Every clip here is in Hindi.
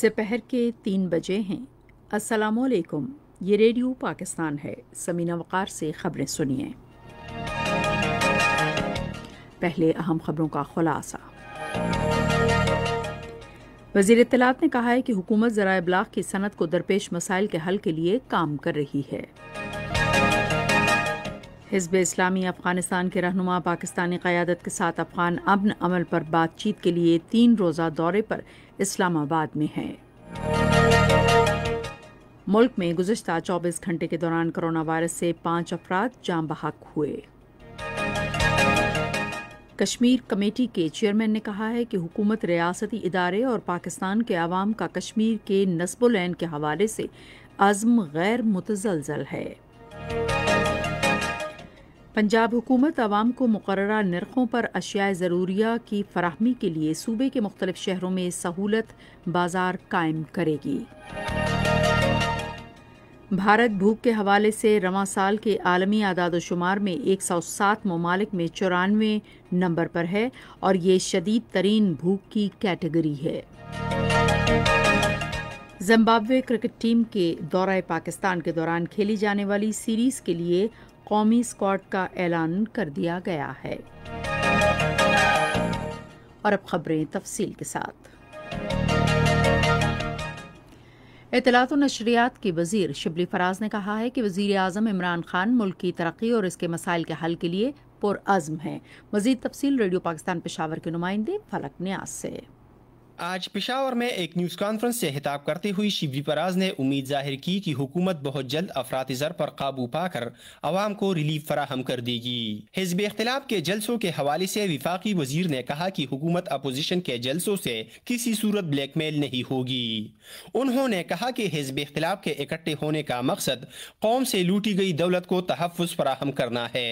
सपहर के तीन बजे हैं अस्सलाम वालेकुम ये रेडियो पाकिस्तान है समीना वक़ार से खबरें सुनिए पहले अहम खबरों का खुलासा वजीर इतलात ने कहा है कि हुकूमत ज़रा इबलाग की सनत को दरपेश मसाइल के हल के लिए काम कर रही है हिजब इस्लामी अफगानिस्तान के रहनुमा पाकिस्तानी क्यादत के साथ अफगान अमन अमल पर बातचीत के लिए तीन रोज़ा दौरे पर इस्लामाबाद में है मुल्क में गुजशत 24 घंटे के दौरान कोरोना वायरस से पांच अफराद जाम बहाक हुए कश्मीर कमेटी के चेयरमैन ने कहा है कि हुकूमत रियासती इदारे और पाकिस्तान के आवाम का कश्मीर के नस्बोलैन के हवाले से अज़म गैर मुतजलजल है पंजाब हुकूमत आवाम को मुकर नरखों पर अशिया ज़रूरिया की फराहमी के लिए सूबे के मुख्तलिफ शहरों में सहूलत बाजार कायम करेगी भारत भूख के हवाले से रवा साल के आलमी आदादोशुमार में एक सौ सात ममालिक में चौरानवे नंबर पर है और ये शदीद तरीन भूख की कैटेगरी है जिम्बाब्वे क्रिकेट टीम के दौरा पाकिस्तान के दौरान खेली जाने वाली सीरीज़ के लिए कौमी स्क्वाड का ऐलान कर दिया गया है और अब खबरें तफसील के साथ इतलात नशरियात की वजीर शिबली फराज ने कहा है कि वजीर अजम इमरान खान मुल्क की तरक्की और इसके मसाइल के हल के लिए पुरज़म हैं मजीद तफसील रेडियो पाकिस्तान पेशावर के नुमाइंदे फलक न्यास से आज पिशावर में एक न्यूज़ कॉन्फ्रेंस से खिताब करते हुए शिवरी पराज ने उम्मीद जाहिर की कि हुकूमत बहुत जल्द अफरात ज़र पर काबू पाकर आवाम को रिलीफ फराहम कर देगी हिजब इख्तलाफ के जलसों के हवाले से विफाकी वजीर ने कहा कि हुकूमत अपोजिशन के जलसों से किसी सूरत ब्लैक मेल नहीं होगी उन्होंने कहा कि हिजब इख्तलाफ के इकट्ठे होने का मकसद कौम से लूटी गई दौलत को तहफ़ फराहम करना है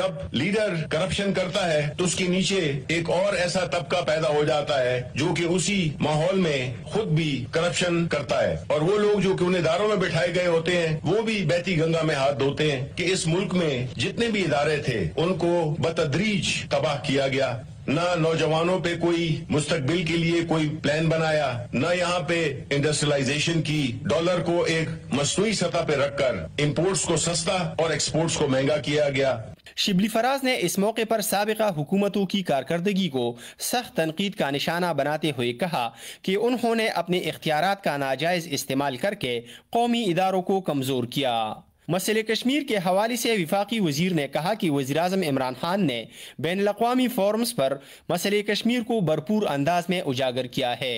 जब लीडर करप्शन करता है तो उसके नीचे एक और ऐसा तबका पैदा हो जाता है जो की उसी माहौल में खुद भी करप्शन करता है और वो लोग जो कि उन इदारों में बैठाए गए होते हैं वो भी बहती गंगा में हाथ धोते हैं कि इस मुल्क में जितने भी इदारे थे उनको बतदरीज तबाह किया गया न नौजवानों पे कोई मुस्तकबिल के लिए कोई प्लान बनाया न यहाँ पे इंडस्ट्रियलाइजेशन की डॉलर को एक मसनू सतह पे रखकर इम्पोर्ट्स को सस्ता और एक्सपोर्ट्स को महंगा किया गया शिबली फराज ने इस मौके पर सबका हुकूमतों की कारकर्दगी को सख्त तनकीद का निशाना बनाते हुए कहा कि उन्होंने अपने इख्तियार का नाजायज इस्तेमाल करके कौमी इदारों को कमज़ोर किया मसले कश्मीर के हवाले से विफाकी वजीर ने कहा कि वजी अजम इमरान खान ने बैन अवी फॉरम्स पर मसले कश्मीर को भरपूर अंदाज में उजागर किया है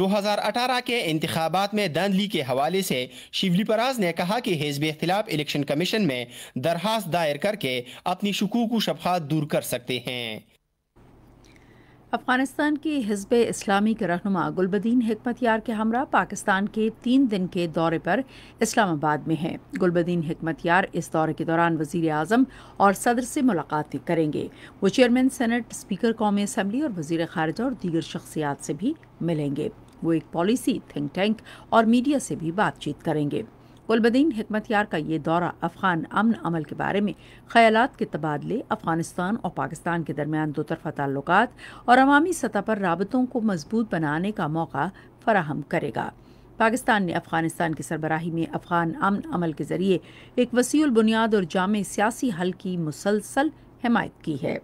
2018 के इंतबात में धंधली के हवाले से शिवली पराज ने कहा कि हिजब अख्तिलाफ इलेक्शन कमीशन में दरखास्त दायर करके अपनी शकूक शफात दूर कर सकते हैं अफगानिस्तान के हिजब इस्लामी के रहनुमा गुलबदीन हमत यार के हमरा पाकिस्तान के तीन दिन के दौरे पर इस्लामाबाद में हैं गुलबदीन हमत यार इस दौरे के दौरान वजीर अजम और सदर से मुलाकात करेंगे वो चेयरमैन सेनेट स्पीकर कौमी असम्बली और वजीर खारजा और दीगर शख्सियात से भी मिलेंगे वो एक पॉलिसी थिंक टैंक और मीडिया से भी बातचीत करेंगे कुलबदीन हमत का ये दौरा अफगान अमन अमल के बारे में ख्याल के तबादले अफगानिस्तान और पाकिस्तान के दरमियान दो तरफा ताल्लुक और अवामी सतह पर रबतों को मजबूत बनाने का मौका फराहम करेगा पाकिस्तान ने अफगानिस्तान की सरबराही में अफगान अमन अमल के जरिए एक वसील बुनियाद और जाम सियासी हल की मुसलसल हमायत की है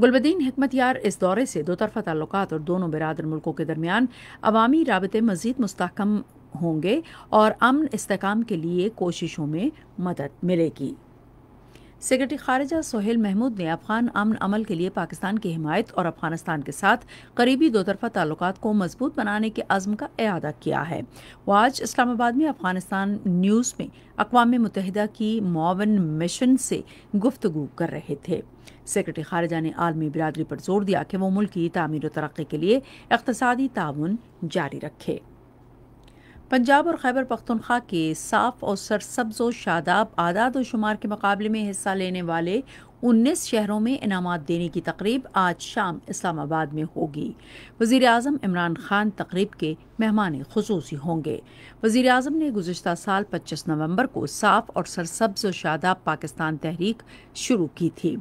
गुलबदीन हमत यार इस दौरे से दो तरफा ताल्लुक और दोनों बिरदर मुल्कों के दरमियान अवामी रबते मजीद मस्तकम होंगे और अमन इस्तेकाम के लिए कोशिशों में मदद मिलेगी सेक्रेटरी खारजा सोहेल महमूद ने अफगान अमन अमल के लिए पाकिस्तान की हिमायत और अफगानिस्तान के साथ करीबी दोतरफा ताल्लुक को मजबूत बनाने के अज़म का अदा किया है वो आज इस्लामाबाद में अफगानिस्तान न्यूज़ में अकवा मुतहदा की मावन मिशन से गुफ्तु कर रहे थे सेक्रेटरी खारजा ने आलमी बिरदरी पर जोर दिया कि वो मुल्क की तमीर तरक्की के लिए इकतसादी ताउन जारी रखे पंजाब और खैबर पख्तनख्वा के साफ और सरसब्ज व शादाब आदाद व शुमार के मुकाबले में हिस्सा लेने वाले उन्नीस शहरों में इनाम देने की तकरीब आज शाम इस्लामाबाद में होगी वजीर अजम इमरान खान तकरीब के मेहमान खसूसी होंगे वज़ी अजम ने गुजशत साल पच्चीस नवंबर को साफ और सरसब्ज व शादाब पाकिस्तान तहरीक शुरू की थी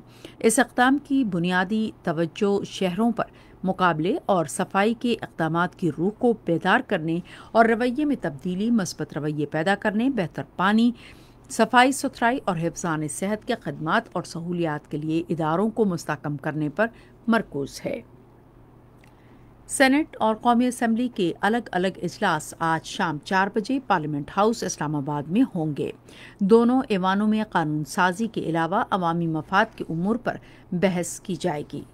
इस अकदाम की बुनियादी तवज्जो शहरों पर मुकाबले और सफाई के इकदाम की रूह को बेदार करने और रवैये में तब्दीली मस्बत रवैये पैदा करने बेहतर पानी सफाई सुथराई और हिफान सेहत के खदमात और सहूलियात के लिए इदारों को मस्तकम करने पर मरकूज है सेनेट और कौमी असम्बली के अलग अलग अजलास आज शाम चार बजे पार्लियामेंट हाउस इस्लामाबाद में होंगे दोनों ऐवानों में कानून साजी के अलावा अवामी मफाद के उमूर पर बहस की जाएगी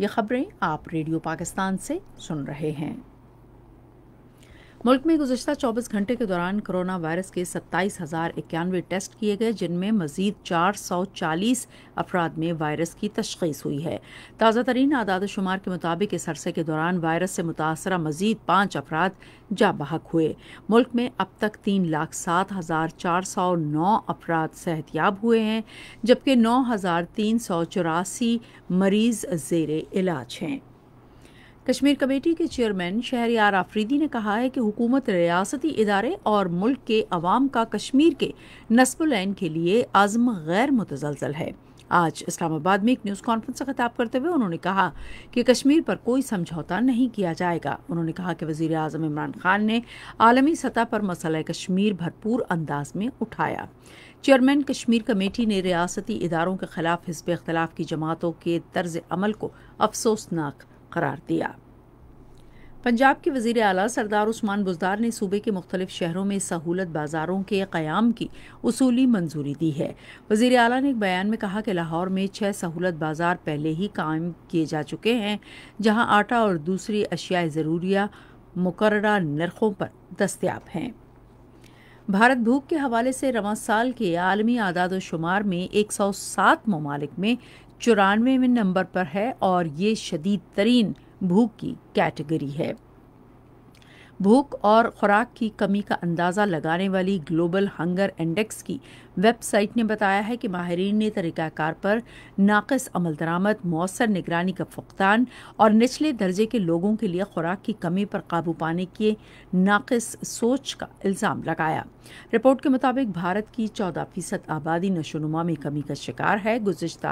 ये खबरें आप रेडियो पाकिस्तान से सुन रहे हैं मुल्क में गुजशत 24 घंटे के दौरान कोरोना वायरस के सत्ताईस हज़ार इक्यानवे टेस्ट किए गए जिनमें मजीद 440 अफराद में वायरस की तशखीस हुई है ताज़ा तरीन आदाद शुमार के मुताबिक इस अरसे के दौरान वायरस से मुतासर मजीद पांच अफराद जा बहक हुए मुल्क में अब तक तीन लाख सात हज़ार चार सौ नौ अफराद सेहतियाब हुए हैं जबकि नौ हज़ार तीन सौ चौरासी मरीज़ जेर इलाज हैं कश्मीर कमेटी के चेयरमैन शहरियार आफरीदी ने कहा है कि हुकूमत रियासती इदारे और मुल्क के अवाम का कश्मीर के नस्बुलैन के लिए आज़म गैर मुतजलजल है आज इस्लामाबाद में एक न्यूज़ कॉन्फ्रेंस से खिताब करते हुए उन्होंने कहा कि कश्मीर पर कोई समझौता नहीं किया जाएगा उन्होंने कहा कि वजीर अजम इमरान खान ने आलमी सतह पर मसला कश्मीर भरपूर अंदाज में उठाया चेयरमैन कश्मीर कमेटी ने रियासती इदारों के खिलाफ हिस्ब इख्तलाफ की जमातों के तर्ज अमल को अफसोसनाक करार दिया पंजाब के वजीर अला सरदार उस्मान बुजदार ने सूबे के मुख्तलिफ शहरों में सहूलत बाजारों के क्याम की उसूली मंजूरी दी है वजीर अला ने एक बयान में कहा कि लाहौर में छह सहूलत बाजार पहले ही कायम किए जा चुके हैं जहाँ आटा और दूसरी अशियाए ज़रूरिया मुकर्रा नरखों पर दस्तियाब हैं भारत भूख के हवाले से रवा साल के आलमी आदाद शुमार में एक सौ सात ममालिक में चौरानवे नंबर पर है और ये शदीद तरीन भूख की कैटेगरी है भूख और ख़ुराक की कमी का अंदाज़ा लगाने वाली ग्लोबल हंगर इंडेक्स की वेबसाइट ने बताया है कि माहरीन ने तरीक़ाकार पर नाकस अमल दरामद मौसर निगरानी का फुकतान और निचले दर्जे के लोगों के लिए खुराक की कमी पर काबू पाने के नाकस सोच का इल्ज़ाम लगाया रिपोर्ट के मुताबिक भारत की चौदह फीसद आबादी नशोनुमा में कमी का शिकार है गुजशत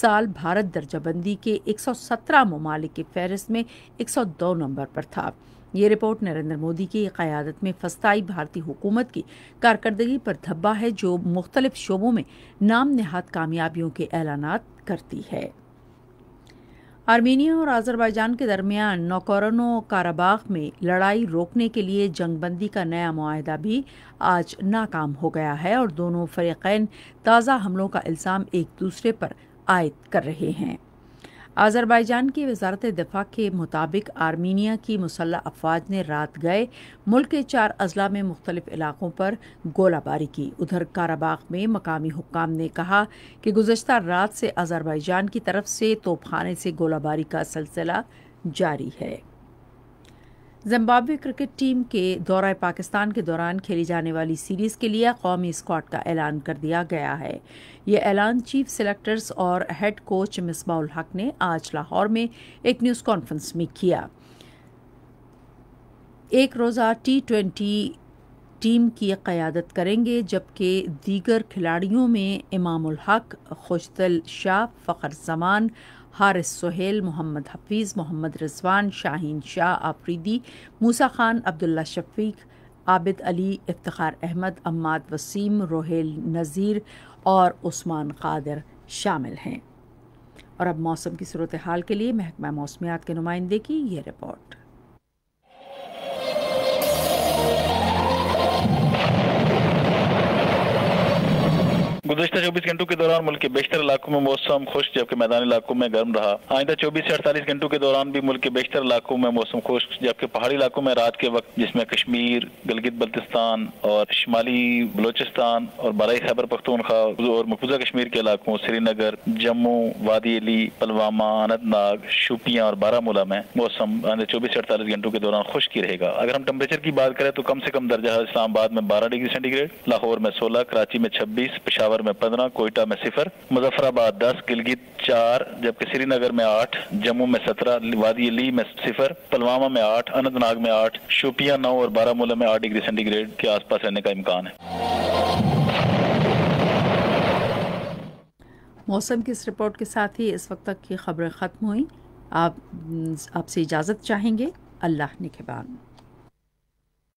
साल भारत दर्जाबंदी के एक सौ सत्रह ममालिक फहरस्त फहरिस्त में एक सौ दो नंबर पर था ये रिपोर्ट नरेंद्र मोदी की क्यादत में फस्ताई भारतीय हुकूमत की कारकर्दगी पर धब्बा है जो मुख्तलिफ शोबों में नाम नहाद कामयाबियों के ऐलान करती है आर्मेनिया और आज़रबाईजान के दरमियान नौकरनो काराबाग में लड़ाई रोकने के लिए जंगबंदी का नया माहदा भी आज नाकाम हो गया है और दोनों फरीकैन ताज़ा हमलों का इल्ज़ाम एक दूसरे पर आयद कर रहे हैं आज़रबाईजान की वजारत दफा के मुताबिक आर्मीनिया की मुसल्ह अफवाज ने रात गए मुल्क के चार अजला में मुख्तलिफ इलाकों पर गोलाबारी की उधर काराबाग में मकामी हुकाम ने कहा कि गुजशत रात से आज़रबाईजान की तरफ से तोपखाने से गोलाबारी का सिलसिला जारी है जिम्बाब्वे क्रिकेट टीम के दौरा पाकिस्तान के दौरान खेली जाने वाली सीरीज़ के लिए कौमी स्क्वाड का ऐलान कर दिया गया है ये ऐलान चीफ सेलेक्टर्स और हेड कोच मिसबाउल हक ने आज लाहौर में एक न्यूज़ कॉन्फ्रेंस में किया एक रोज़ा टी ट्वेंटी टीम की क़्यादत करेंगे जबकि दीगर खिलाड़ियों में इमामुल हक खुशतल शाह फ़खर जमान हारिस सोहेल मोहम्मद हफीज़ मोहम्मद रिजवान शाहीन शाह आफरीदी मूसा खान अब्दुल्ला शफीक आबिद अली इफ्तार अहमद अम्माद वसीम रोहेल नज़ीर और उस्मान कादर शामिल हैं और अब मौसम की सूरत हाल के लिए महकमा मौसमियात के नुमाइंदे की यह रिपोर्ट गुजशत चौबीस घंटों के दौरान मुल्क के बेशतर इलाकों में मौसम खुश जबकि मैदानी इलाकों में गर्म रहा आइंदा चौबीस से अड़तालीस घंटों के दौरान भी मुल्क के बेशतर इलाकों में मौसम खुश जबकि पहाड़ी इलाकों में रात के वक्त जिसमें कश्मीर गलगित बल्तिस्तान और शुमाली बलोचिस्तान और बरई खैबर पख्तूनखा और मकबूजा कश्मीर के इलाकों श्रीनगर जम्मू वादी अली पलवामा अनंतनाग शोपियाँ और बारामूला में मौसम आइंदा चौबीस से अड़तालीस घंटों के दौरान खुश्क ही रहेगा अगर हम टेम्परेचर की बात करें तो कम से कम दर्जा इस्लामाबाद में बारह डिग्री सेंटीग्रेड लाहौर में सोलह कराची में छब्बीस पिशावर में पंद्रह कोयटा में सिफर मुजफ्फराबाद दस गिलगित चार जबकि श्रीनगर में आठ जम्मू में सत्रह वादी ली में सिफर पुलवामा में आठ अनंतनाग में आठ शोपिया नौ और बारामूला में आठ डिग्री सेंटीग्रेड के आसपास रहने का इम्कान है मौसम की इस रिपोर्ट के साथ ही इस वक्त तक की खबरें ख़त्म हुई आप आपसे इजाज़त चाहेंगे अल्लाह निगहबान